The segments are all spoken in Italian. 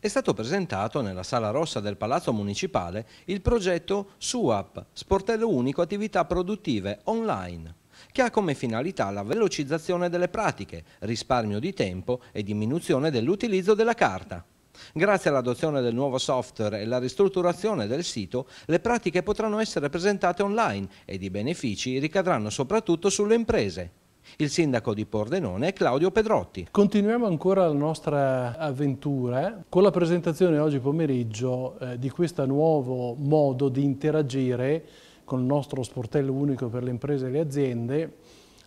è stato presentato nella Sala Rossa del Palazzo Municipale il progetto SUAP, Sportello Unico Attività Produttive Online che ha come finalità la velocizzazione delle pratiche, risparmio di tempo e diminuzione dell'utilizzo della carta. Grazie all'adozione del nuovo software e alla ristrutturazione del sito, le pratiche potranno essere presentate online ed i benefici ricadranno soprattutto sulle imprese il sindaco di Pordenone Claudio Pedrotti. Continuiamo ancora la nostra avventura con la presentazione oggi pomeriggio eh, di questo nuovo modo di interagire con il nostro sportello unico per le imprese e le aziende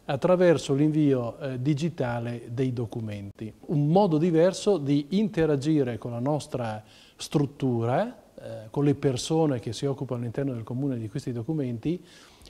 attraverso l'invio eh, digitale dei documenti. Un modo diverso di interagire con la nostra struttura eh, con le persone che si occupano all'interno del comune di questi documenti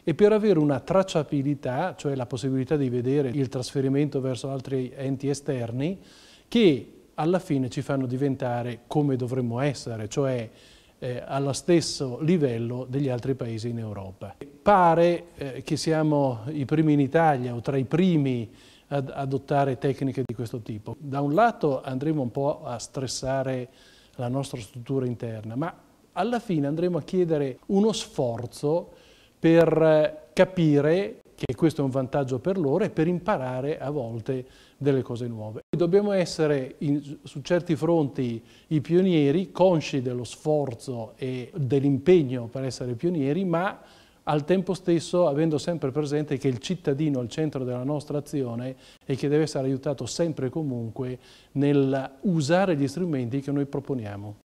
e per avere una tracciabilità, cioè la possibilità di vedere il trasferimento verso altri enti esterni, che alla fine ci fanno diventare come dovremmo essere, cioè eh, allo stesso livello degli altri paesi in Europa. Pare eh, che siamo i primi in Italia o tra i primi ad adottare tecniche di questo tipo. Da un lato andremo un po' a stressare la nostra struttura interna, ma alla fine andremo a chiedere uno sforzo per eh, capire che questo è un vantaggio per loro e per imparare a volte delle cose nuove. Dobbiamo essere in, su certi fronti i pionieri, consci dello sforzo e dell'impegno per essere pionieri, ma al tempo stesso avendo sempre presente che il cittadino è al centro della nostra azione e che deve essere aiutato sempre e comunque nel usare gli strumenti che noi proponiamo.